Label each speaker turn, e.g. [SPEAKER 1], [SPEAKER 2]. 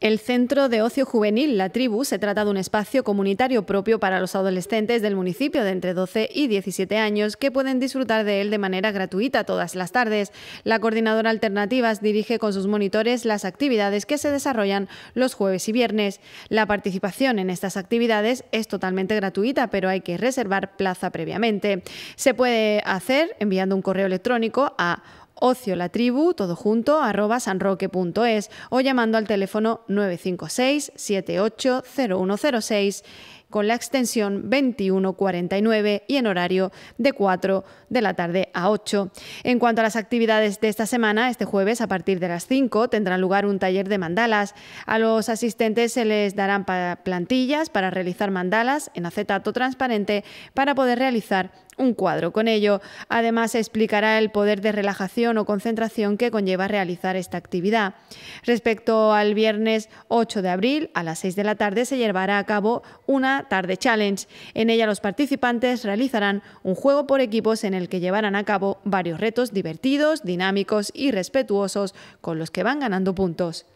[SPEAKER 1] El Centro de Ocio Juvenil La Tribu se trata de un espacio comunitario propio para los adolescentes del municipio de entre 12 y 17 años que pueden disfrutar de él de manera gratuita todas las tardes. La coordinadora Alternativas dirige con sus monitores las actividades que se desarrollan los jueves y viernes. La participación en estas actividades es totalmente gratuita, pero hay que reservar plaza previamente. Se puede hacer enviando un correo electrónico a ocio la tribu, todo junto, arroba sanroque.es o llamando al teléfono 956 780106 con la extensión 2149 y en horario de 4 de la tarde a 8. En cuanto a las actividades de esta semana, este jueves a partir de las 5 tendrán lugar un taller de mandalas. A los asistentes se les darán plantillas para realizar mandalas en acetato transparente para poder realizar un cuadro con ello. Además, se explicará el poder de relajación o concentración que conlleva realizar esta actividad. Respecto al viernes 8 de abril, a las 6 de la tarde se llevará a cabo una Tarde Challenge. En ella los participantes realizarán un juego por equipos en el que llevarán a cabo varios retos divertidos, dinámicos y respetuosos con los que van ganando puntos.